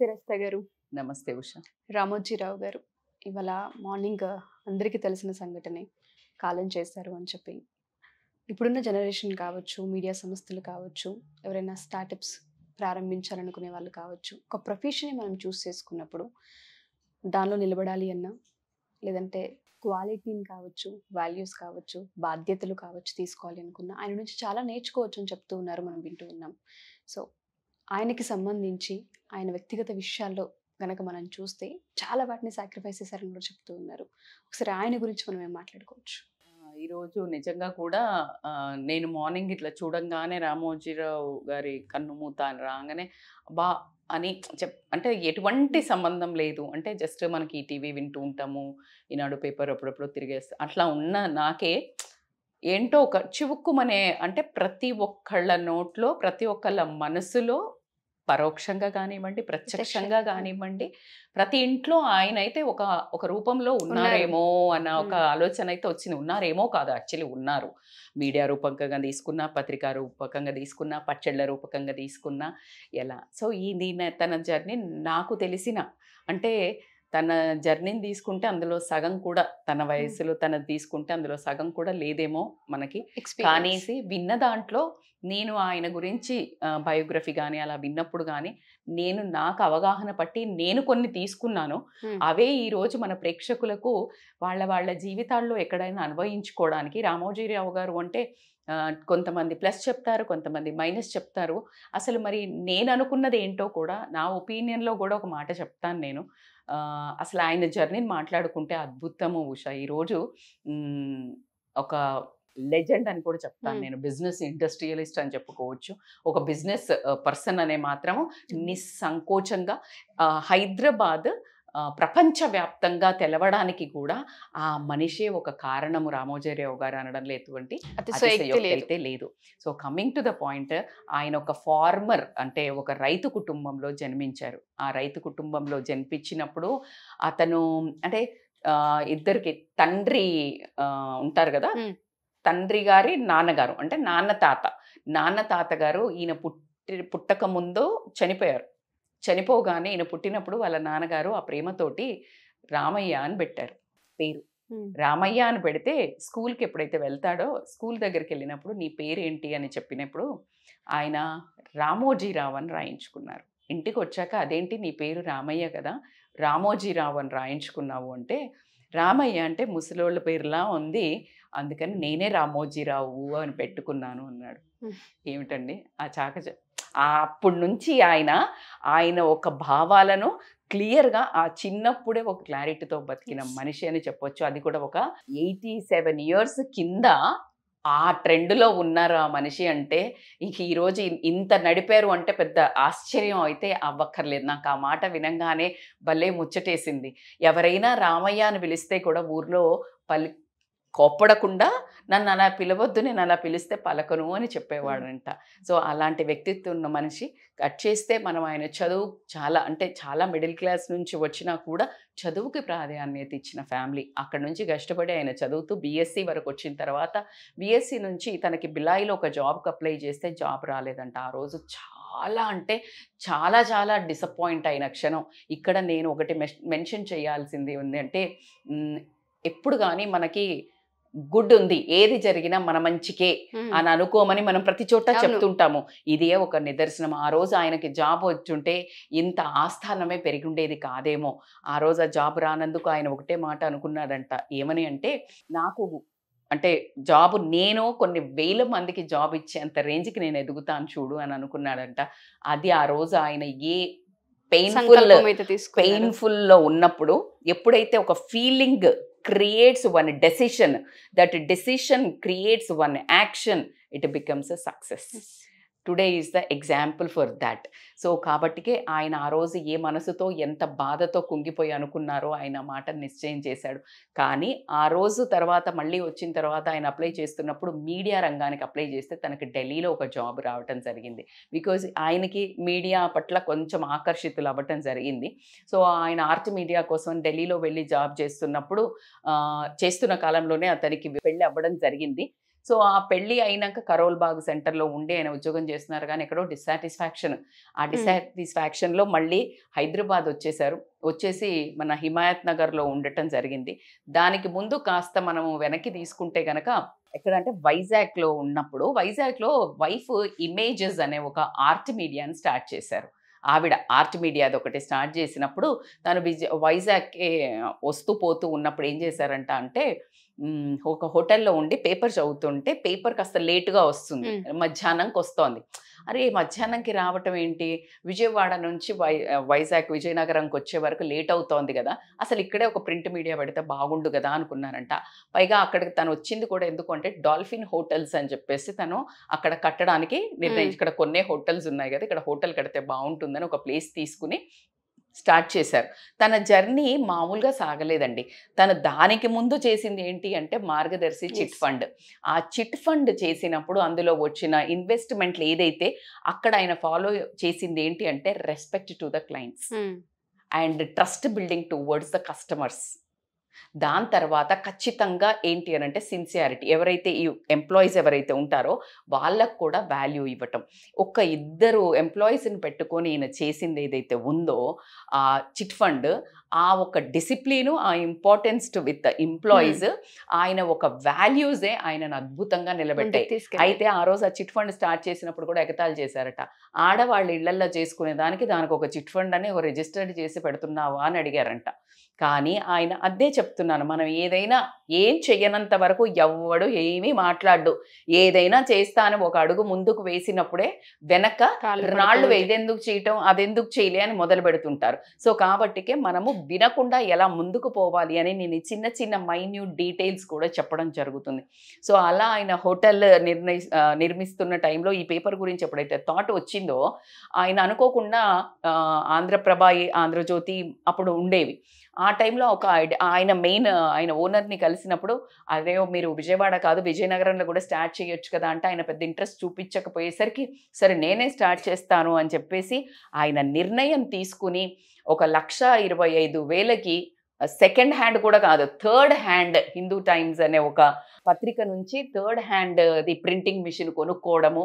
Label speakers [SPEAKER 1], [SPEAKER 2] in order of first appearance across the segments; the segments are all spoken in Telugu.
[SPEAKER 1] నమస్తే గారు నమస్తే ఉష రామోజీరావు గారు ఇవాళ మార్నింగ్ అందరికీ తెలిసిన సంఘటనే కాలం చేశారు అని చెప్పి ఇప్పుడున్న జనరేషన్ కావచ్చు మీడియా సంస్థలు కావచ్చు ఎవరైనా స్టార్టప్స్ ప్రారంభించాలనుకునే వాళ్ళు కావచ్చు ఒక ప్రొఫెషన్ని మనం చూస్ చేసుకున్నప్పుడు దానిలో నిలబడాలి అన్నా లేదంటే క్వాలిటీని కావచ్చు వాల్యూస్ కావచ్చు బాధ్యతలు కావచ్చు తీసుకోవాలి అనుకున్నా ఆయన నుంచి చాలా నేర్చుకోవచ్చు అని చెప్తూ ఉన్నారు మనం వింటూ ఉన్నాం సో ఆయనకి సంబంధించి ఆయన వ్యక్తిగత విషయాల్లో కనుక మనం చూస్తే చాలా వాటిని సాక్రిఫైస్ చేశారని కూడా చెప్తూ ఉన్నారు ఒకసారి ఆయన గురించి మనం ఏం మాట్లాడుకోవచ్చు ఈరోజు నిజంగా కూడా నేను మార్నింగ్ ఇట్లా చూడంగానే రామోజీరావు గారి కన్ను మూత అని రాగానే బా అని చెప్ అంటే ఎటువంటి సంబంధం లేదు అంటే జస్ట్ మనకి టీవీ వింటూ ఉంటాము ఈనాడు పేపర్ అప్పుడప్పుడు తిరిగేస్తా అట్లా ఉన్న నాకే ఏంటో ఒక చివుక్కుమనే అంటే ప్రతి ఒక్కళ్ళ నోట్లో ప్రతి ఒక్కళ్ళ మనసులో పరోక్షంగా కానివ్వండి ప్రత్యక్షంగా కానివ్వండి ప్రతి ఇంట్లో ఆయన అయితే ఒక ఒక రూపంలో ఉన్నారేమో అన్న ఒక ఆలోచన అయితే వచ్చింది ఉన్నారేమో కాదు యాక్చువల్లీ ఉన్నారు మీడియా రూపకంగా తీసుకున్నా పత్రికా రూపకంగా తీసుకున్నా పచ్చళ్ళ రూపకంగా తీసుకున్నా ఎలా సో ఈ దీని తన జర్నీ నాకు తెలిసిన అంటే తన జర్నీని తీసుకుంటే అందులో సగం కూడా తన వయసులో తన తీసుకుంటే అందులో సగం కూడా లేదేమో మనకి కానీసి విన్న దాంట్లో నేను ఆయన గురించి బయోగ్రఫీ కానీ అలా విన్నప్పుడు కానీ నేను నాకు అవగాహన పట్టి నేను కొన్ని తీసుకున్నాను అవే ఈరోజు మన ప్రేక్షకులకు వాళ్ళ వాళ్ళ జీవితాల్లో ఎక్కడైనా అన్వయించుకోవడానికి రామోజీరావు గారు అంటే కొంతమంది ప్లస్ చెప్తారు కొంతమంది మైనస్ చెప్తారు అసలు మరి నేను అనుకున్నది ఏంటో కూడా నా ఒపీనియన్లో కూడా ఒక మాట చెప్తాను నేను అసలు ఆయన జర్నీని మాట్లాడుకుంటే అద్భుతము ఉష ఈరోజు ఒక లెజెండ్ అని కూడా చెప్తాను నేను బిజినెస్ ఇండస్ట్రియలిస్ట్ అని చెప్పుకోవచ్చు ఒక బిజినెస్ పర్సన్ అనే మాత్రము నిస్సంకోచంగా హైదరాబాద్ ప్రపంచవ్యాప్తంగా తెలవడానికి కూడా ఆ మనిషే ఒక కారణము రామోజీరావు గారు అనడంలో ఎటువంటి అయితే లేదు so coming to the point ఆయన ఒక ఫార్మర్ అంటే ఒక రైతు కుటుంబంలో జన్మించారు ఆ రైతు కుటుంబంలో జన్మించినప్పుడు అతను అంటే ఇద్దరికి తండ్రి ఉంటారు కదా తండ్రి గారి నాన్నగారు అంటే నాన్న తాత నాన్న తాతగారు ఈయన పుట్టి పుట్టక ముందు చనిపోయారు చనిపోగానే ఈయన పుట్టినప్పుడు వాళ్ళ నాన్నగారు ఆ ప్రేమతోటి రామయ్య అని పెట్టారు పేరు రామయ్య అని పెడితే స్కూల్కి ఎప్పుడైతే వెళ్తాడో స్కూల్ దగ్గరికి వెళ్ళినప్పుడు నీ పేరేంటి అని చెప్పినప్పుడు ఆయన రామోజీరావు అని రాయించుకున్నారు ఇంటికి వచ్చాక అదేంటి నీ పేరు రామయ్య కదా రామోజీరావు అని రాయించుకున్నావు అంటే రామయ్య అంటే ముసలోళ్ళ పేరులా ఉంది అందుకని నేనే రామోజీరావు అని పెట్టుకున్నాను అన్నాడు ఏమిటండి ఆ చాక అప్పటి నుంచి ఆయన ఆయన ఒక భావాలను క్లియర్గా ఆ చిన్నప్పుడే ఒక క్లారిటీతో బతికిన మనిషి అని చెప్పొచ్చు అది కూడా ఒక ఎయిటీ సెవెన్ ఇయర్స్ కింద ఆ ట్రెండ్లో ఉన్నారు ఆ మనిషి అంటే ఇంక ఈరోజు ఇంత నడిపారు అంటే పెద్ద ఆశ్చర్యం అయితే అవ్వక్కర్లేదు నాకు ఆ మాట వినంగానే భలే ముచ్చటేసింది ఎవరైనా రామయ్య అని పిలిస్తే కూడా ఊర్లో పలి కోప్పడకుండా నన్ను అలా పిలవద్దు నేను అలా పిలిస్తే పలకను అని చెప్పేవాడంట సో అలాంటి వ్యక్తిత్వం ఉన్న మనిషి కట్ చేస్తే మనం ఆయన చదువు చాలా అంటే చాలా మిడిల్ క్లాస్ నుంచి వచ్చినా కూడా చదువుకి ప్రాధాన్యత ఇచ్చిన ఫ్యామిలీ అక్కడ నుంచి కష్టపడి ఆయన చదువుతూ బీఎస్సీ వరకు వచ్చిన తర్వాత బీఎస్సీ నుంచి తనకి బిలాయిలో ఒక జాబ్కి అప్లై చేస్తే జాబ్ రాలేదంట ఆ రోజు చాలా అంటే చాలా చాలా డిసప్పాయింట్ అయిన క్షణం ఇక్కడ నేను ఒకటి మెన్షన్ చేయాల్సింది ఉంది అంటే ఎప్పుడు కానీ మనకి గుడ్ ఉంది ఏది జరిగినా మన మంచికే అని అనుకోమని మనం ప్రతి చోట చెప్తుంటాము ఇదే ఒక నిదర్శనం ఆ రోజు ఆయనకి జాబ్ వచ్చుంటే ఇంత ఆస్థానమే పెరిగిండేది కాదేమో ఆ రోజు ఆ జాబ్ రానందుకు ఆయన ఒకటే మాట అనుకున్నాడంట ఏమని అంటే నాకు అంటే జాబ్ నేను కొన్ని వేల మందికి జాబ్ ఇచ్చేంత రేంజ్కి నేను ఎదుగుతాను చూడు అని అనుకున్నాడంట అది ఆ రోజు ఆయన ఏ పెయిన్ఫుల్ పెయిన్ఫుల్లో లో ఉన్నప్పుడు ఎప్పుడైతే ఒక feeling creates one decision, that decision creates one action, it becomes a success. Yes. Today is the example for that so కాబట్టికే ఆయన ఆ రోజు ఏ మనసుతో ఎంత బాధతో కుంగిపోయి అనుకున్నారో ఆయన మాట నిశ్చయం చేశాడు కానీ ఆ రోజు తర్వాత మళ్ళీ వచ్చిన తర్వాత ఆయన అప్లై చేస్తున్నప్పుడు మీడియా రంగానికి అప్లై చేస్తే తనకి ఢిల్లీలో ఒక జాబ్ రావటం జరిగింది బికాజ్ ఆయనకి మీడియా పట్ల కొంచెం ఆకర్షితులు అవ్వటం జరిగింది సో ఆయన ఆర్ట్ మీడియా కోసం ఢిల్లీలో వెళ్ళి జాబ్ చేస్తున్నప్పుడు చేస్తున్న కాలంలోనే అతనికి వెళ్ళి అవ్వడం జరిగింది సో ఆ పెళ్లి అయినాక కరోల్ బాగ్ సెంటర్లో ఉండి ఆయన ఉద్యోగం చేస్తున్నారు కానీ ఎక్కడో డిస్సాటిస్ఫాక్షన్ ఆ డిస్సాటిస్ఫాక్షన్లో మళ్ళీ హైదరాబాద్ వచ్చేసారు వచ్చేసి మన హిమాయత్ నగర్లో ఉండటం జరిగింది దానికి ముందు కాస్త మనం వెనక్కి తీసుకుంటే గనక అంటే వైజాగ్లో ఉన్నప్పుడు వైజాగ్లో వైఫ్ ఇమేజెస్ అనే ఒక ఆర్ట్ మీడియాని స్టార్ట్ చేశారు ఆవిడ ఆర్ట్ మీడియా అది ఒకటి స్టార్ట్ చేసినప్పుడు తను విజ వైజాగ్కి వస్తూ పోతూ ఉన్నప్పుడు ఏం చేశారంట అంటే ఒక హోటల్లో ఉండి పేపర్ చదువుతుంటే పేపర్ కాస్త లేటుగా వస్తుంది మధ్యాహ్నంకి వస్తోంది అరే మధ్యాహ్నంకి రావటం ఏంటి విజయవాడ నుంచి వై వైజాగ్ విజయనగరంకి వచ్చే వరకు లేట్ అవుతోంది కదా అసలు ఇక్కడే ఒక ప్రింట్ మీడియా పెడితే బాగుండు కదా అనుకున్నానంట పైగా అక్కడికి తను వచ్చింది కూడా ఎందుకంటే డాల్ఫిన్ హోటల్స్ అని చెప్పేసి తను అక్కడ కట్టడానికి నిర్ణయించి ఇక్కడ కొన్ని హోటల్స్ ఉన్నాయి కదా ఇక్కడ హోటల్ కడితే బాగుంటుందని ఒక ప్లేస్ తీసుకుని స్టార్ట్ చేశారు తన జర్నీ మామూలుగా సాగలేదండి తను దానికి ముందు చేసింది ఏంటి అంటే మార్గదర్శి చిట్ ఫండ్ ఆ చిట్ ఫండ్ చేసినప్పుడు అందులో వచ్చిన ఇన్వెస్ట్మెంట్లు ఏదైతే అక్కడ ఆయన ఫాలో చేసింది ఏంటి అంటే respect to the clients and trust building towards the customers దాని తర్వాత ఖచ్చితంగా ఏంటి అని అంటే సిన్సియారిటీ ఎవరైతే ఈ ఎంప్లాయీస్ ఎవరైతే ఉంటారో వాళ్ళకు కూడా వాల్యూ ఇవ్వటం ఒక ఇద్దరు ఎంప్లాయీస్ని పెట్టుకొని ఈయన చేసింది ఏదైతే ఉందో ఆ చిట్ ఫండ్ ఆ ఒక డిసిప్లిను ఆ ఇంపార్టెన్స్ టు విత్ ఎంప్లాయీస్ ఆయన ఒక వాల్యూసే ఆయనను అద్భుతంగా నిలబెట్టాయి అయితే ఆ రోజు ఆ చిట్ ఫండ్ స్టార్ట్ చేసినప్పుడు కూడా ఎగతాళి చేశారట ఆడవాళ్ళ ఇళ్లల్లో చేసుకునే దానికి దానికి ఒక చిట్ ఫండ్ అని ఒక రిజిస్టర్డ్ చేసి పెడుతున్నావా అని అడిగారంట కానీ ఆయన అదే చెప్తున్నాను మనం ఏదైనా ఏం చెయ్యనంత వరకు ఎవడు ఏమీ మాట్లాడు ఏదైనా చేస్తాను ఒక అడుగు ముందుకు వేసినప్పుడే వెనక రాళ్ళు ఏదెందుకు చేయటం అదెందుకు చేయలే అని మొదలు పెడుతుంటారు సో కాబట్టికే మనము వినకుండా ఎలా ముందుకు పోవాలి అని నేను చిన్న చిన్న మైన్యూట్ డీటెయిల్స్ కూడా చెప్పడం జరుగుతుంది సో అలా ఆయన హోటల్ నిర్ణయి నిర్మిస్తున్న టైంలో ఈ పేపర్ గురించి ఎప్పుడైతే థాట్ వచ్చిందో ఆయన అనుకోకుండా ఆంధ్రప్రభ ఆంధ్రజ్యోతి అప్పుడు ఉండేవి ఆ టైంలో ఒక ఆయన మెయిన్ ఆయన ఓనర్ని కలిసినప్పుడు అదే మీరు విజయవాడ కాదు విజయనగరంలో కూడా స్టార్ట్ చేయొచ్చు కదా అంటే ఆయన పెద్ద ఇంట్రెస్ట్ చూపించకపోయేసరికి సరే నేనే స్టార్ట్ చేస్తాను అని చెప్పేసి ఆయన నిర్ణయం తీసుకుని ఒక లక్ష ఇరవై ఐదు వేలకి సెకండ్ హ్యాండ్ కూడా కాదు థర్డ్ హ్యాండ్ హిందూ టైమ్స్ అనే ఒక పత్రిక నుంచి third hand the printing machine కొనుక్కోవడము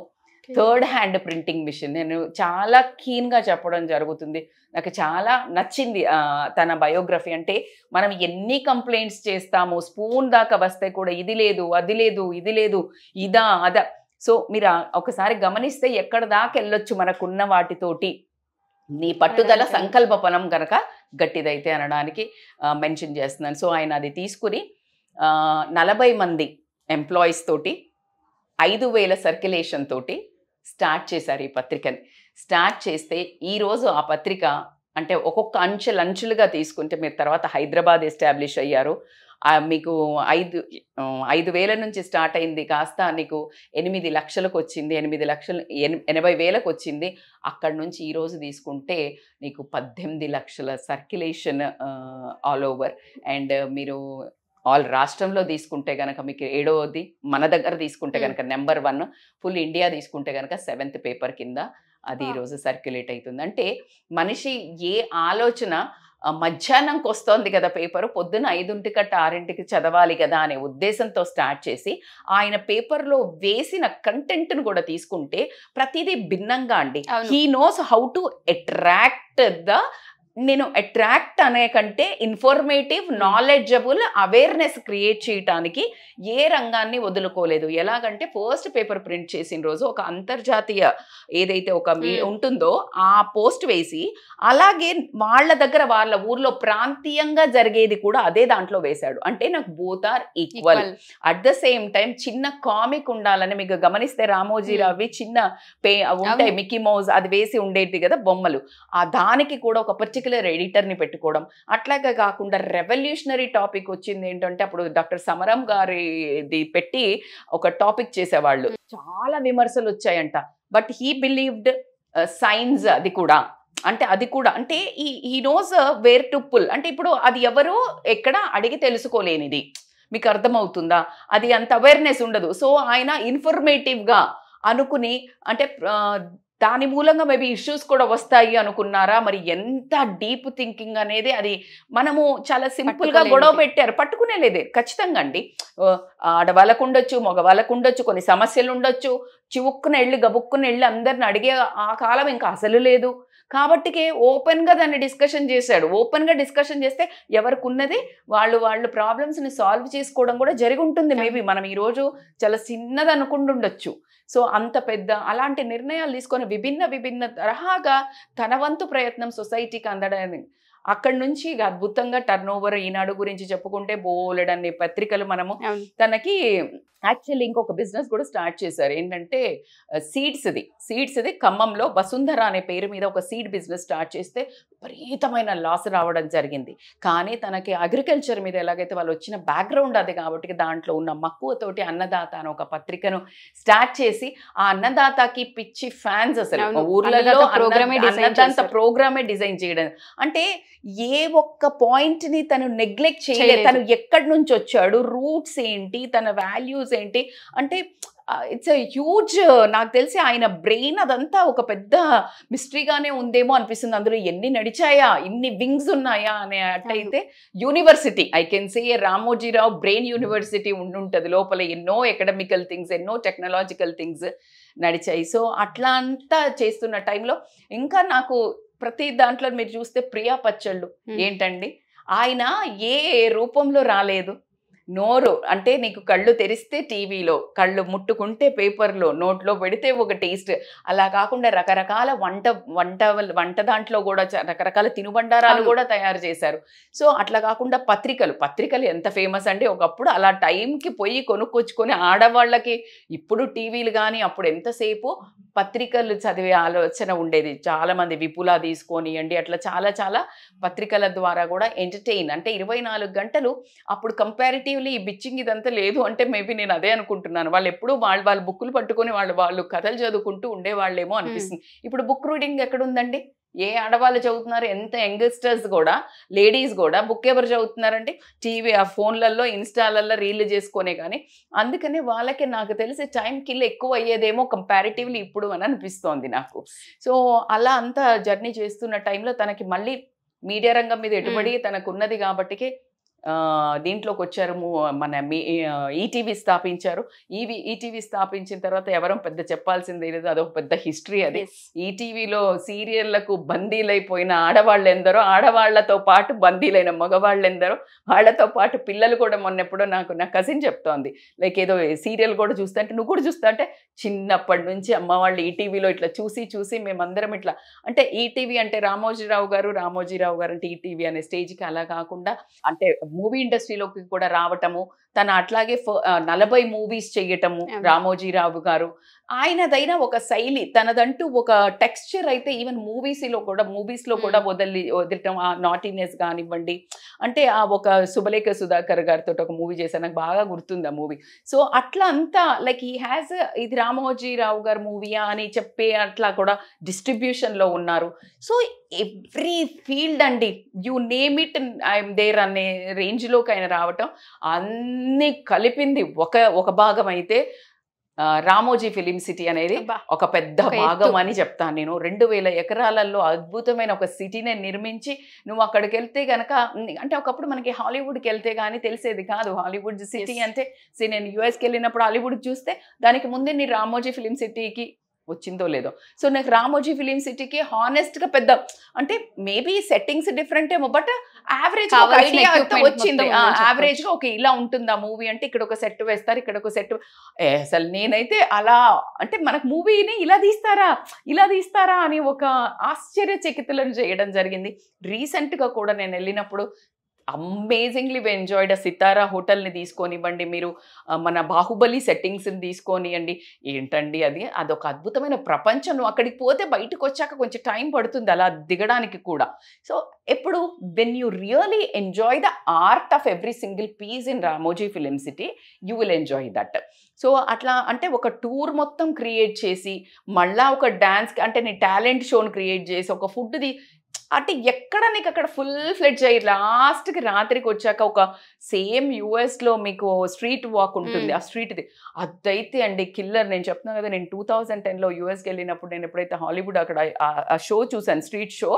[SPEAKER 1] థర్డ్ హ్యాండ్ ప్రింటింగ్ మిషన్ నేను చాలా కీన్గా చెప్పడం జరుగుతుంది నాకు చాలా నచ్చింది తన బయోగ్రఫీ అంటే మనం ఎన్ని కంప్లైంట్స్ చేస్తామో స్పూన్ దాకా వస్తే కూడా ఇది లేదు అది లేదు ఇది లేదు ఇదా అదా సో మీరు ఒకసారి గమనిస్తే ఎక్కడ దాకా వెళ్ళొచ్చు మనకున్న వాటితోటి నీ పట్టుదల సంకల్ప బలం కనుక గట్టిదైతే అనడానికి మెన్షన్ చేస్తున్నాను సో ఆయన అది తీసుకుని నలభై మంది ఎంప్లాయీస్ తోటి ఐదు వేల సర్క్యులేషన్ తోటి స్టార్ట్ చేశారు ఈ పత్రికని స్టార్ట్ చేస్తే ఈరోజు ఆ పత్రిక అంటే ఒక్కొక్క అంచెలు అంచెలుగా తీసుకుంటే మీరు తర్వాత హైదరాబాద్ ఎస్టాబ్లిష్ అయ్యారు మీకు ఐదు ఐదు వేల నుంచి స్టార్ట్ అయింది కాస్త నీకు ఎనిమిది లక్షలకు వచ్చింది ఎనిమిది లక్షలు ఎనభై వేలకు వచ్చింది అక్కడ నుంచి ఈరోజు తీసుకుంటే నీకు పద్దెనిమిది లక్షల సర్క్యులేషన్ ఆల్ ఓవర్ అండ్ మీరు ఆల్ రాష్ట్రంలో తీసుకుంటే కనుక మీకు ఏడవది మన దగ్గర తీసుకుంటే కనుక hmm. Number one full India తీసుకుంటే కనుక సెవెంత్ పేపర్ కింద అది hmm. ఈరోజు సర్క్యులేట్ అవుతుంది అంటే మనిషి ఏ ఆలోచన మధ్యాహ్నంకి వస్తోంది కదా పేపర్ పొద్దున ఐదుంటి కట్ట ఆరింటికి చదవాలి కదా అనే ఉద్దేశంతో స్టార్ట్ చేసి ఆయన పేపర్లో వేసిన కంటెంట్ను కూడా తీసుకుంటే ప్రతిదీ భిన్నంగా అండి he knows how to attract the నేను అట్రాక్ట్ అనే కంటే ఇన్ఫర్మేటివ్ నాలెడ్జబుల్ అవేర్నెస్ క్రియేట్ చేయటానికి ఏ రంగాన్ని వదులుకోలేదు ఎలాగంటే ఫస్ట్ పేపర్ ప్రింట్ చేసిన రోజు ఒక అంతర్జాతీయ ఏదైతే ఒక మీ ఉంటుందో ఆ పోస్ట్ వేసి అలాగే వాళ్ళ దగ్గర వాళ్ళ ఊర్లో ప్రాంతీయంగా జరిగేది కూడా అదే దాంట్లో వేశాడు అంటే నాకు both are equal at the same time చిన్న కామిక్ ఉండాలని మీకు గమనిస్తే రామోజీరావు చిన్న పే ఉంటాయి మిక్కీ మౌజ్ అది వేసి ఉండేది కదా బొమ్మలు ఆ దానికి కూడా ఒక పర్టికులర్ పర్టికులర్ ఎడిటర్ని పెట్టుకోవడం అట్లాగే కాకుండా రెవల్యూషనరీ టాపిక్ వచ్చింది ఏంటంటే అప్పుడు డాక్టర్ సమరం గారిది పెట్టి ఒక టాపిక్ చేసేవాళ్ళు చాలా విమర్శలు వచ్చాయంట బట్ హీ బిలీవ్డ్ సైన్స్ అది కూడా అంటే అది కూడా అంటే ఈ ఈ నోస్ వేర్ టు పుల్ అంటే ఇప్పుడు అది ఎవరు ఎక్కడ అడిగి తెలుసుకోలేనిది మీకు అర్థమవుతుందా అది అంత అవేర్నెస్ ఉండదు సో ఆయన ఇన్ఫర్మేటివ్గా అనుకుని అంటే దాని మూలంగా మేబీ ఇష్యూస్ కూడా వస్తాయి అనుకున్నారా మరి ఎంత డీప్ థింకింగ్ అనేది అది మనము చాలా సింపుల్గా గొడవ పెట్టారు పట్టుకునే లేదే ఖచ్చితంగా అండి ఆడవాళ్ళకు ఉండొచ్చు మగవాళ్ళకు ఉండొచ్చు కొన్ని సమస్యలు ఉండొచ్చు చివుక్కున వెళ్ళి గబుక్కున వెళ్ళి అందరిని అడిగే ఆ కాలం ఇంకా అసలు లేదు కాబట్టి ఓపెన్గా దాన్ని డిస్కషన్ చేశాడు ఓపెన్గా డిస్కషన్ చేస్తే ఎవరికి ఉన్నది వాళ్ళు వాళ్ళు ప్రాబ్లమ్స్ని సాల్వ్ చేసుకోవడం కూడా జరిగి ఉంటుంది మేబీ మనం ఈరోజు చాలా చిన్నది అనుకుంటుండొచ్చు సో అంత పెద్ద అలాంటి నిర్ణయాలు తీసుకొని విభిన్న విభిన్న తరహాగా తన వంతు ప్రయత్నం సొసైటీకి అందడానికి అక్కడి నుంచి అద్భుతంగా టర్న్ ఓవర్ ఈనాడు గురించి చెప్పుకుంటే బోలెడన్ని పత్రికలు మనము తనకి యాక్చువల్లీ ఇంకొక బిజినెస్ కూడా స్టార్ట్ చేశారు ఏంటంటే సీడ్స్ది సీడ్స్ది ఖమ్మంలో వసుంధర అనే పేరు మీద ఒక సీడ్ బిజినెస్ స్టార్ట్ చేస్తే విపరీతమైన లాస్ రావడం జరిగింది కానీ తనకి అగ్రికల్చర్ మీద ఎలాగైతే వాళ్ళు వచ్చిన బ్యాక్గ్రౌండ్ అది కాబట్టి దాంట్లో ఉన్న మక్కువతోటి అన్నదాత అని ఒక పత్రికను స్టార్ట్ చేసి ఆ అన్నదాతకి పిచ్చి ఫ్యాన్స్ అసలు ఊర్లలో అన్నదాత ప్రోగ్రామే డిజైన్ చేయడం అంటే ఏ ఒక్క పాయింట్ని తను నెగ్లెక్ట్ చేయలేదు తను ఎక్కడి నుంచి వచ్చాడు రూట్స్ ఏంటి తన వాల్యూస్ న్యూస్ ఏంటి అంటే ఇట్స్ ఎ హ్యూజ్ నాకు తెలిసి ఆయన బ్రెయిన్ అదంతా ఒక పెద్ద మిస్టరీగానే ఉందేమో అనిపిస్తుంది అందులో ఎన్ని నడిచాయా ఇన్ని వింగ్స్ ఉన్నాయా అనే అట్లయితే university I can say Ramoji Rao brain university ఉండుంటుంది లోపల ఎన్నో ఎకడమికల్ థింగ్స్ ఎన్నో టెక్నాలజికల్ థింగ్స్ నడిచాయి సో అట్లా అంతా చేస్తున్న టైంలో ఇంకా నాకు ప్రతి దాంట్లో మీరు చూస్తే ప్రియా పచ్చళ్ళు ఏంటండి ఆయన ఏ రూపంలో రాలేదు నోరు అంటే నీకు కళ్ళు తెరిస్తే టీవీలో కళ్ళు ముట్టుకుంటే పేపర్లో నోట్లో పెడితే ఒక టేస్ట్ అలా కాకుండా రకరకాల వంట వంట వంట దాంట్లో కూడా రకరకాల తినుబండారాలు కూడా తయారు చేశారు సో అట్లా కాకుండా పత్రికలు పత్రికలు ఎంత ఫేమస్ అంటే ఒకప్పుడు అలా టైంకి పోయి కొనుక్కొచ్చుకొని ఆడవాళ్ళకి ఇప్పుడు టీవీలు కానీ అప్పుడు ఎంతసేపు పత్రికలు చదివే ఆలోచన ఉండేది చాలామంది విపులా తీసుకొనియండి అట్లా చాలా చాలా పత్రికల ద్వారా కూడా ఎంటర్టైన్ అంటే ఇరవై గంటలు అప్పుడు కంపారిటివ్ క్రియేటివ్లీ ఈ బిచ్చింగ్ ఇదంతా లేదు అంటే మేబీ నేను అదే అనుకుంటున్నాను వాళ్ళు ఎప్పుడూ వాళ్ళు వాళ్ళు బుక్కులు పట్టుకొని వాళ్ళు వాళ్ళు కథలు చదువుకుంటూ ఉండేవాళ్ళేమో అనిపిస్తుంది ఇప్పుడు బుక్ రీడింగ్ ఎక్కడుందండి ఏ ఆడవాళ్ళు చదువుతున్నారు ఎంత యంగ్స్టర్స్ కూడా లేడీస్ కూడా బుక్ ఎవరు చదువుతున్నారండి టీవీ ఆ ఫోన్లలో ఇన్స్టాలల్లో రీల్ చేసుకునే కానీ అందుకనే వాళ్ళకి నాకు తెలిసి టైం కిల్ ఎక్కువ అయ్యేదేమో కంపారిటివ్లీ ఇప్పుడు అని అనిపిస్తోంది నాకు సో అలా అంతా జర్నీ చేస్తున్న టైంలో తనకి మళ్ళీ మీడియా రంగం మీద ఎటుబడి తనకు ఉన్నది దీంట్లోకి వచ్చారు మన మీ ఈటీవీ స్థాపించారు ఈవి ఈటీవీ స్థాపించిన తర్వాత ఎవరో పెద్ద చెప్పాల్సింది లేదు అదొక పెద్ద హిస్టరీ అది ఈటీవీలో సీరియళ్లకు బందీలైపోయిన ఆడవాళ్ళు ఎందరో ఆడవాళ్లతో పాటు బందీలైన మగవాళ్ళు ఎందరో వాళ్ళతో పాటు పిల్లలు కూడా మొన్న ఎప్పుడో నాకు నా కజిన్ చెప్తోంది లైక్ ఏదో సీరియల్ కూడా చూస్తా అంటే నువ్వు కూడా చూస్తా అంటే చిన్నప్పటి నుంచి అమ్మ వాళ్ళు ఈటీవీలో ఇట్లా చూసి చూసి మేమందరం ఇట్లా అంటే ఈటీవీ అంటే రామోజీరావు గారు రామోజీరావు గారు అంటే ఈటీవీ అనే స్టేజ్కి అలా కాకుండా అంటే మూవీ ఇండస్ట్రీలోకి కూడా రావటము తను అట్లాగే నలభై మూవీస్ చేయటము రామోజీరావు గారు ఆయనదైన ఒక శైలి తనదంటూ ఒక టెక్స్చర్ అయితే ఈవెన్ మూవీస్లో కూడా మూవీస్లో కూడా వదిలి వదిలటం ఆ నాటినెస్ కానివ్వండి అంటే ఆ ఒక శుభలేఖ సుధాకర్ గారితో ఒక మూవీ చేశాను నాకు బాగా గుర్తుంది ఆ మూవీ సో అట్లా అంతా లైక్ ఈ హ్యాస్ ఇది రామోజీరావు గారు మూవీయా అని చెప్పే అట్లా కూడా డిస్ట్రిబ్యూషన్లో ఉన్నారు సో ఎవ్రీ ఫీల్డ్ అండి you name it I'm there అనే రేంజ్లోకి ఆయన రావటం అన్ అన్నీ కలిపింది ఒక ఒక భాగం అయితే రామోజీ ఫిలిం సిటీ అనేది ఒక పెద్ద భాగం అని చెప్తాను నేను రెండు వేల ఎకరాలలో అద్భుతమైన ఒక సిటీనే నిర్మించి నువ్వు అక్కడికి వెళ్తే గనక అంటే ఒకప్పుడు మనకి హాలీవుడ్కి వెళ్తే కానీ తెలిసేది కాదు హాలీవుడ్ సిటీ అంటే నేను యుఎస్కి వెళ్ళినప్పుడు హాలీవుడ్ చూస్తే దానికి ముందే నీ రామోజీ ఫిలిం సిటీకి వచ్చిందో లేదో సో నాకు రామోజీ ఫిలిం సిటీకి హానెస్ట్గా పెద్ద అంటే మేబీ సెట్టింగ్స్ డిఫరెంట్ ఏమో బట్ యావరేజ్ ఐడియా వచ్చింది యావరేజ్గా ఓకే ఇలా ఉంటుంది ఆ మూవీ అంటే ఇక్కడ ఒక సెట్ వేస్తారు ఇక్కడ ఒక సెట్ అసలు నేనైతే అలా అంటే మనకు మూవీని ఇలా తీస్తారా ఇలా తీస్తారా అని ఒక ఆశ్చర్యచకితులను చేయడం జరిగింది రీసెంట్గా కూడా నేను వెళ్ళినప్పుడు అమేజింగ్లీ వి ఎంజాయిడ్ ఆ సితారా హోటల్ని తీసుకొనివ్వండి మీరు మన బాహుబలి సెట్టింగ్స్ని తీసుకోనియండి ఏంటండి అది అదొక అద్భుతమైన ప్రపంచం అక్కడికి పోతే బయటకు వచ్చాక కొంచెం టైం పడుతుంది అలా దిగడానికి కూడా సో ఎప్పుడు when you really enjoy the art of every single piece in Ramoji film city you will enjoy that so అట్లా అంటే ఒక టూర్ మొత్తం క్రియేట్ చేసి మళ్ళా ఒక డ్యాన్స్ అంటే నీ టాలెంట్ షోను క్రియేట్ చేసి ఒక ఫుడ్ది అంటే ఎక్కడ నీకు అక్కడ ఫుల్ ఫ్లెడ్జ్ అయ్యి లాస్ట్కి రాత్రికి వచ్చాక ఒక సేమ్ యూఎస్లో మీకు స్ట్రీట్ వాక్ ఉంటుంది ఆ స్ట్రీట్ది అదైతే అండి కిల్లర్ నేను చెప్తున్నాను కదా నేను టూ థౌజండ్ టెన్లో యూఎస్కి వెళ్ళినప్పుడు నేను ఎప్పుడైతే హాలీవుడ్ అక్కడ ఆ షో చూశాను street show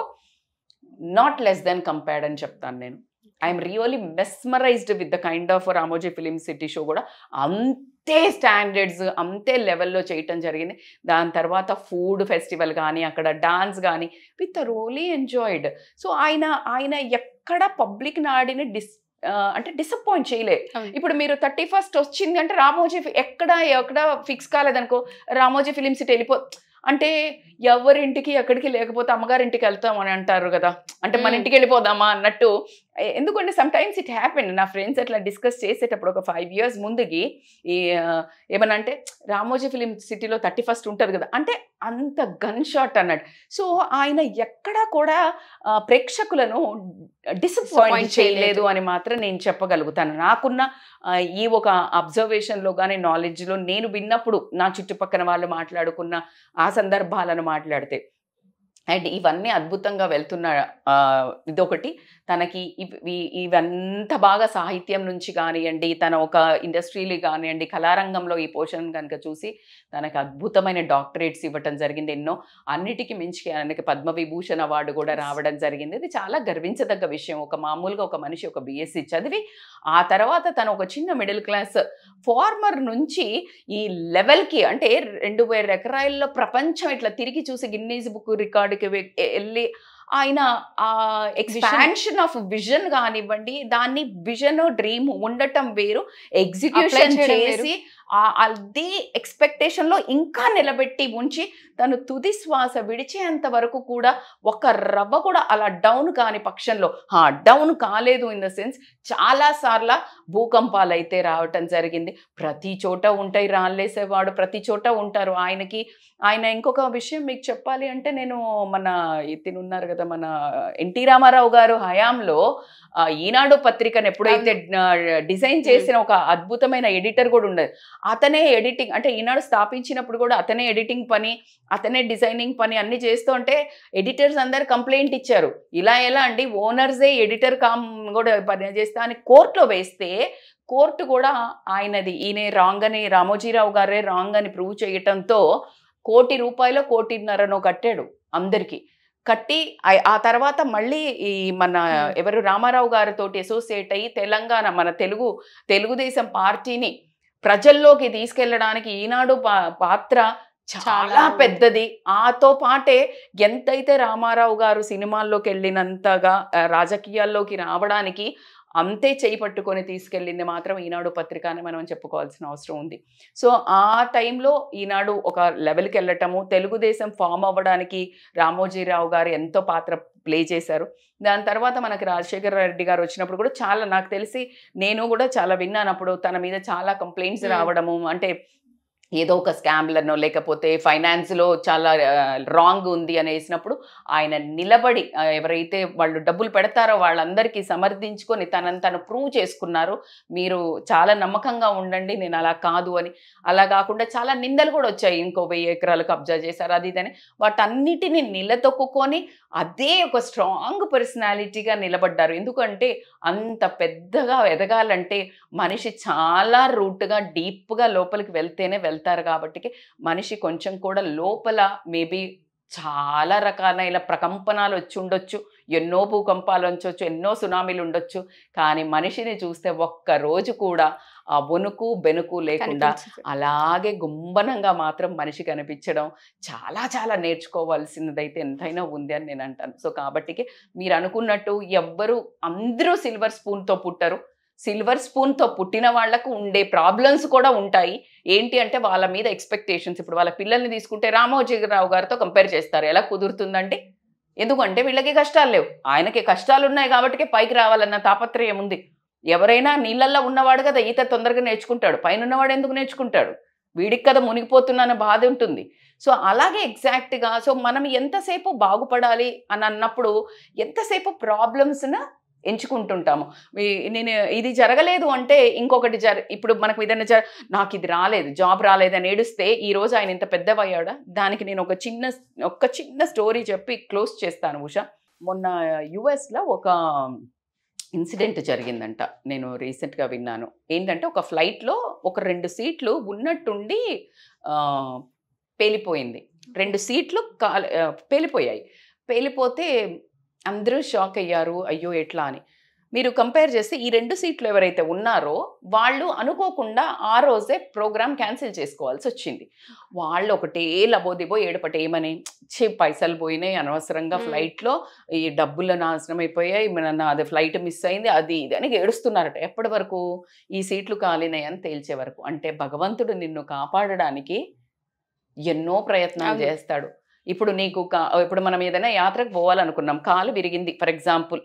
[SPEAKER 1] not less than compared అని చెప్తాను నేను I'm really mesmerised with the kind of Ramoji film city show కూడా అంతే స్టాండర్డ్స్ అంతే లెవెల్లో చేయటం జరిగింది దాని తర్వాత ఫుడ్ ఫెస్టివల్ కానీ అక్కడ డాన్స్ కానీ విత్ రోలీ ఎంజాయిడ్ సో ఆయన ఆయన ఎక్కడ పబ్లిక్ నాడిని డిస్ అంటే డిసప్పాయింట్ చేయలే ఇప్పుడు మీరు థర్టీ ఫస్ట్ వచ్చింది అంటే రామోజీ ఎక్కడ ఎక్కడ ఫిక్స్ కాలేదనుకో రామోజీ ఫిలిం సిటీ వెళ్ళిపో అంటే ఎవరింటికి ఎక్కడికి లేకపోతే అమ్మగారింటికి వెళ్తాం అని అంటారు కదా అంటే మన ఇంటికి వెళ్ళిపోదామా అన్నట్టు ఎందుకంటే సమ్ టైమ్స్ ఇట్ హ్యాపెన్ నా ఫ్రెండ్స్ అట్లా డిస్కస్ చేసేటప్పుడు ఒక ఫైవ్ ఇయర్స్ ముందుకి ఈ ఏమన్నా అంటే రామోజీ ఫిలిం సిటీలో థర్టీ ఫస్ట్ ఉంటుంది కదా అంటే అంత గన్ షాట్ అన్నట్టు సో ఆయన ఎక్కడా కూడా ప్రేక్షకులను డిసప్పాయింట్ చేయలేదు అని మాత్రం నేను చెప్పగలుగుతాను నాకున్న ఈ ఒక అబ్జర్వేషన్లో కానీ నాలెడ్జ్లో నేను విన్నప్పుడు నా చుట్టుపక్కన వాళ్ళు మాట్లాడుకున్న ఆ సందర్భాలను మాట్లాడితే అండ్ ఇవన్నీ అద్భుతంగా వెళ్తున్న ఇదొకటి తనకి ఇవంతా బాగా సాహిత్యం నుంచి కానివ్వండి తన ఒక ఇండస్ట్రీలు కానివ్వండి కళారంగంలో ఈ పోషణ కనుక చూసి తనకు అద్భుతమైన డాక్టరేట్స్ ఇవ్వటం జరిగింది ఎన్నో అన్నిటికీ మించి ఆయనకి పద్మవిభూషణ్ అవార్డు కూడా రావడం జరిగింది ఇది చాలా గర్వించదగ్గ విషయం ఒక మామూలుగా ఒక మనిషి ఒక బిఎస్సి చదివి ఆ తర్వాత తను ఒక చిన్న మిడిల్ క్లాస్ ఫార్మర్ నుంచి ఈ లెవెల్కి అంటే రెండు వేల ఎకరాల్లో ప్రపంచం ఇట్లా తిరిగి చూసి గిన్నీస్ బుక్ రికార్డుకి వెళ్ళి ఆయన ఆ ఎక్స్పాన్షన్ ఆఫ్ విజన్ కానివ్వండి దాన్ని విజన్ డ్రీమ్ ఉండటం వేరు ఎగ్జిక్యూషన్ చేసి అది ఎక్స్పెక్టేషన్లో ఇంకా నిలబెట్టి ఉంచి తను తుది శ్వాస విడిచేంత వరకు కూడా ఒక రవ్వ కూడా అలా డౌన్ కాని పక్షంలో డౌన్ కాలేదు ఇన్ ద సెన్స్ చాలాసార్లు భూకంపాలు అయితే రావటం జరిగింది ప్రతి చోట ఉంటాయి రాలేసేవాడు ప్రతి చోట ఉంటారు ఆయనకి ఆయన ఇంకొక విషయం మీకు చెప్పాలి అంటే నేను మన ఇతను ఉన్నారు కదా కదా మన ఎన్టీ రామారావు గారు హయాంలో ఈనాడు పత్రికను ఎప్పుడైతే డిజైన్ చేసిన ఒక అద్భుతమైన ఎడిటర్ కూడా ఉండదు అతనే ఎడిటింగ్ అంటే ఈనాడు స్థాపించినప్పుడు కూడా అతనే ఎడిటింగ్ పని అతనే డిజైనింగ్ పని అన్ని చేస్తూ ఉంటే ఎడిటర్స్ అందరు కంప్లైంట్ ఇచ్చారు ఇలా ఎలా అండి ఓనర్సే ఎడిటర్ కామ్ కూడా పని చేస్తా అని కోర్టులో వేస్తే కోర్టు కూడా ఆయనది ఈయనే రాంగ్ అని రామోజీరావు గారే రాంగ్ అని ప్రూవ్ చేయటంతో కోటి రూపాయలు కోటిన్నరను కట్టాడు అందరికీ కట్టి ఆ తర్వాత మళ్ళీ ఈ మన ఎవరు రామారావు గారితో అసోసియేట్ అయ్యి తెలంగాణ మన తెలుగు తెలుగుదేశం పార్టీని ప్రజల్లోకి తీసుకెళ్లడానికి ఈనాడు పాత్ర చాలా పెద్దది ఆతో పాటే ఎంతైతే రామారావు గారు సినిమాల్లోకి వెళ్ళినంతగా రాజకీయాల్లోకి రావడానికి అంతే చేయి పట్టుకొని తీసుకెళ్ళింది మాత్రం ఈనాడు పత్రిక అని మనం చెప్పుకోవాల్సిన అవసరం ఉంది సో ఆ టైంలో ఈనాడు ఒక లెవెల్కి వెళ్ళటము తెలుగుదేశం ఫామ్ అవ్వడానికి రామోజీరావు గారు ఎంతో పాత్ర ప్లే చేశారు దాని తర్వాత మనకి రాజశేఖర రెడ్డి గారు వచ్చినప్పుడు కూడా చాలా నాకు తెలిసి నేను కూడా చాలా విన్నాను అప్పుడు తన మీద చాలా కంప్లైంట్స్ రావడము అంటే ఏదో ఒక స్కామ్లనో లేకపోతే ఫైనాన్స్లో చాలా రాంగ్ ఉంది అని వేసినప్పుడు ఆయన నిలబడి ఎవరైతే వాళ్ళు డబ్బులు పెడతారో వాళ్ళందరికీ సమర్థించుకొని తనని తను ప్రూవ్ చేసుకున్నారు మీరు చాలా నమ్మకంగా ఉండండి నేను అలా కాదు అని అలా కాకుండా చాలా నిందలు కూడా వచ్చాయి ఇంకో వెయ్యి ఎకరాలు కబ్జా చేశారు అది ఇదని వాటన్నిటిని నిలదొక్కుని అదే ఒక స్ట్రాంగ్ పర్సనాలిటీగా నిలబడ్డారు ఎందుకంటే అంత పెద్దగా ఎదగాలంటే మనిషి చాలా రూట్గా డీప్గా లోపలికి వెళ్తేనే వెళ్తారు వెళ్తారు కాబట్టి మనిషి కొంచెం కూడా లోపల మేబీ చాలా రకాలైన ప్రకంపనాలు వచ్చి ఉండొచ్చు ఎన్నో భూకంపాలు ఉంచవచ్చు ఎన్నో సునామీలు ఉండొచ్చు కానీ మనిషిని చూస్తే ఒక్క రోజు కూడా ఆ వణుకు బెనుకు లేకుండా అలాగే గుంబనంగా మాత్రం మనిషి కనిపించడం చాలా చాలా నేర్చుకోవాల్సినదైతే ఎంతైనా ఉంది అని నేను అంటాను సో కాబట్టికి మీరు అనుకున్నట్టు ఎవ్వరూ అందరూ సిల్వర్ స్పూన్తో పుట్టరు సిల్వర్ స్పూన్తో పుట్టిన వాళ్లకు ఉండే ప్రాబ్లమ్స్ కూడా ఉంటాయి ఏంటి అంటే వాళ్ళ మీద ఎక్స్పెక్టేషన్స్ ఇప్పుడు వాళ్ళ పిల్లల్ని తీసుకుంటే రామోజీరావు గారితో కంపేర్ చేస్తారు ఎలా కుదురుతుందండి ఎందుకంటే వీళ్ళకి కష్టాలు లేవు ఆయనకి కష్టాలు ఉన్నాయి కాబట్టి పైకి రావాలన్న తాపత్రయం ఉంది ఎవరైనా నీళ్ళల్లో ఉన్నవాడు కదా ఈత తొందరగా నేర్చుకుంటాడు పైన ఉన్నవాడు ఎందుకు నేర్చుకుంటాడు వీడికి కదా మునిగిపోతున్నా బాధ ఉంటుంది సో అలాగే ఎగ్జాక్ట్గా సో మనం ఎంతసేపు బాగుపడాలి అని అన్నప్పుడు ఎంతసేపు ప్రాబ్లమ్స్ను ఎంచుకుంటుంటాము నేను ఇది జరగలేదు అంటే ఇంకొకటి జర ఇప్పుడు మనకు ఏదైనా జర నాకు ఇది రాలేదు జాబ్ రాలేదు అని ఏడుస్తే ఈరోజు ఆయన ఇంత పెద్దవయ్యాడా దానికి నేను ఒక చిన్న ఒక చిన్న స్టోరీ చెప్పి క్లోజ్ చేస్తాను ఉషా మొన్న యుఎస్లో ఒక ఇన్సిడెంట్ జరిగిందంట నేను రీసెంట్గా విన్నాను ఏంటంటే ఒక ఫ్లైట్లో ఒక రెండు సీట్లు ఉన్నట్టుండి పేలిపోయింది రెండు సీట్లు పేలిపోయాయి పేలిపోతే అందరూ షాక్ అయ్యారు అయ్యో ఎట్లా అని మీరు కంపేర్ చేస్తే ఈ రెండు సీట్లు ఎవరైతే ఉన్నారో వాళ్ళు అనుకోకుండా ఆ రోజే ప్రోగ్రామ్ క్యాన్సిల్ చేసుకోవాల్సి వచ్చింది వాళ్ళు ఒకటే లబోదిబో ఏడపట ఏమని చే పైసలు పోయినాయి అనవసరంగా ఫ్లైట్లో ఈ డబ్బులు నాశనం అయిపోయాయి మన అది ఫ్లైట్ మిస్ అయింది అది ఇది అని ఏడుస్తున్నారట ఎప్పటి వరకు ఈ సీట్లు కాలినాయని అని తేల్చే వరకు అంటే భగవంతుడు నిన్ను కాపాడడానికి ఎన్నో ప్రయత్నాలు చేస్తాడు ఇప్పుడు నీకు ఇప్పుడు మనం ఏదైనా యాత్రకు పోవాలనుకున్నాం కాలు విరిగింది ఫర్ ఎగ్జాంపుల్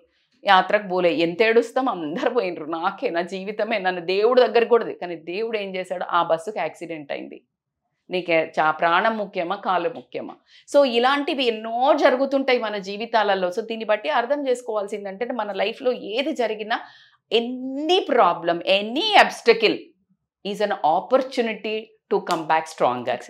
[SPEAKER 1] యాత్రకు పోలే ఎంత ఏడుస్తాం అందరు పోయినరు నాకే నా జీవితమే నన్ను దేవుడు దగ్గర కూడా కానీ దేవుడు ఏం చేశాడు ఆ బస్సుకి యాక్సిడెంట్ అయింది నీకే చా ప్రాణం ముఖ్యమా కాలు ముఖ్యమా సో ఇలాంటివి ఎన్నో జరుగుతుంటాయి మన జీవితాలలో సో దీన్ని బట్టి అర్థం చేసుకోవాల్సిందంటే అంటే మన లైఫ్లో ఏది జరిగినా any problem any obstacle is an opportunity to come back stronger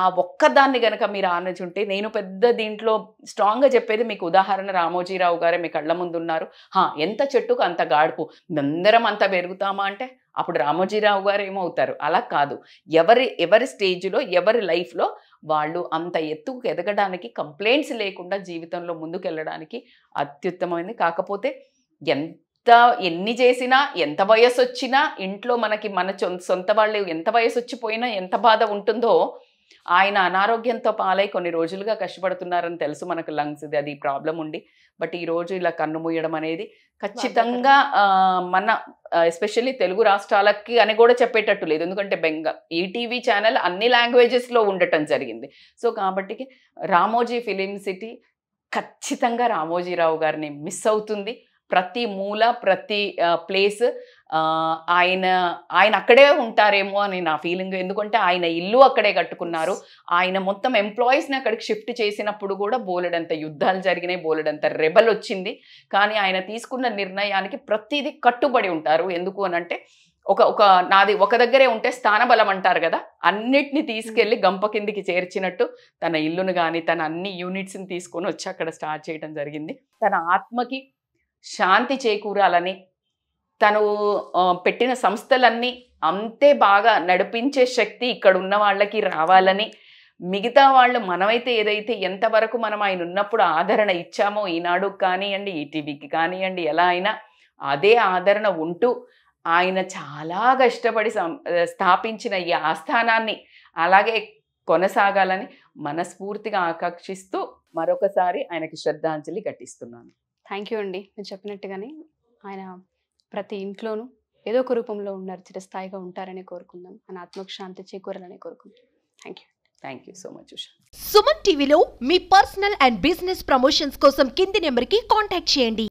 [SPEAKER 1] ఆ ఒక్కదాన్ని గనక మీరు ఆలోచుంటే నేను పెద్ద దీంట్లో స్ట్రాంగ్గా చెప్పేది మీకు ఉదాహరణ రామోజీరావు గారే మీ కళ్ళ ముందు ఉన్నారు హా ఎంత చెట్టుకు అంత గాడుపు అందరం అంత పెరుగుతామా అంటే అప్పుడు రామోజీరావు గారు ఏమవుతారు అలా కాదు ఎవరి ఎవరి స్టేజ్లో ఎవరి లైఫ్లో వాళ్ళు అంత ఎత్తుకు ఎదగడానికి కంప్లైంట్స్ లేకుండా జీవితంలో ముందుకెళ్ళడానికి అత్యుత్తమమైనది కాకపోతే ఎంత ఎన్ని చేసినా ఎంత వయసు వచ్చినా ఇంట్లో మనకి మన సొంత వాళ్ళు ఎంత వయసు వచ్చిపోయినా ఎంత బాధ ఉంటుందో ఆయన అనారోగ్యంతో పాలై కొన్ని రోజులుగా కష్టపడుతున్నారని తెలుసు మనకు లంగ్స్ అది ప్రాబ్లం ఉండి బట్ ఈరోజు ఇలా కన్ను మూయడం అనేది ఖచ్చితంగా మన ఎస్పెషల్లీ తెలుగు రాష్ట్రాలకి అని కూడా చెప్పేటట్టు లేదు ఎందుకంటే బెంగా ఈటీవీ ఛానల్ అన్ని లాంగ్వేజెస్లో ఉండటం జరిగింది సో కాబట్టి రామోజీ ఫిలిం సిటీ ఖచ్చితంగా రామోజీరావు గారిని మిస్ అవుతుంది ప్రతి మూల ప్రతి ప్లేస్ ఆయన ఆయన అక్కడే ఉంటారేమో అని నా ఫీలింగ్ ఎందుకంటే ఆయన ఇల్లు అక్కడే కట్టుకున్నారు ఆయన మొత్తం ఎంప్లాయీస్ని అక్కడికి షిఫ్ట్ చేసినప్పుడు కూడా బోలెడంత యుద్ధాలు జరిగినాయి బోలెడంత రెబల్ వచ్చింది కానీ ఆయన తీసుకున్న నిర్ణయానికి ప్రతిదీ కట్టుబడి ఉంటారు ఎందుకు అనంటే ఒక ఒక నాది ఒక దగ్గరే ఉంటే స్థానబలం అంటారు కదా అన్నిటిని తీసుకెళ్ళి hmm. గంప కిందికి చేర్చినట్టు తన ఇల్లును కానీ తన అన్ని యూనిట్స్ని తీసుకొని వచ్చి అక్కడ స్టార్ట్ చేయడం జరిగింది తన ఆత్మకి శాంతి చేకూరాలని తను పెట్టిన సంస్థలన్నీ అంతే బాగా నడిపించే శక్తి ఇక్కడ ఉన్న వాళ్ళకి రావాలని మిగతా వాళ్ళు మనమైతే ఏదైతే ఎంతవరకు మనం ఆయన ఉన్నప్పుడు ఆదరణ ఇచ్చామో ఈనాడు కానివ్వండి ఈటీవీకి కానివ్వండి ఎలా అయినా అదే ఆదరణ ఉంటూ ఆయన చాలా కష్టపడి స్థాపించిన ఈ ఆస్థానాన్ని అలాగే కొనసాగాలని మనస్ఫూర్తిగా ఆకాంక్షిస్తూ మరొకసారి ఆయనకి శ్రద్ధాంజలి ఘటిస్తున్నాను థ్యాంక్ యూ అండి మీరు చెప్పినట్టుగానే ఆయన ప్రతి ఇంట్లోనూ ఏదో ఒక రూపంలో ఉన్నారు చిరస్థాయిగా ఉంటారని కోరుకుందాం ఆయన ఆత్మక్షాంతి చేకూరాలని కోరుకుందాం thank you thank you so much Usha Suman టీవీలో మీ పర్సనల్ అండ్ బిజినెస్ ప్రమోషన్స్ కోసం కింది నెంబర్కి కాంటాక్ట్ చేయండి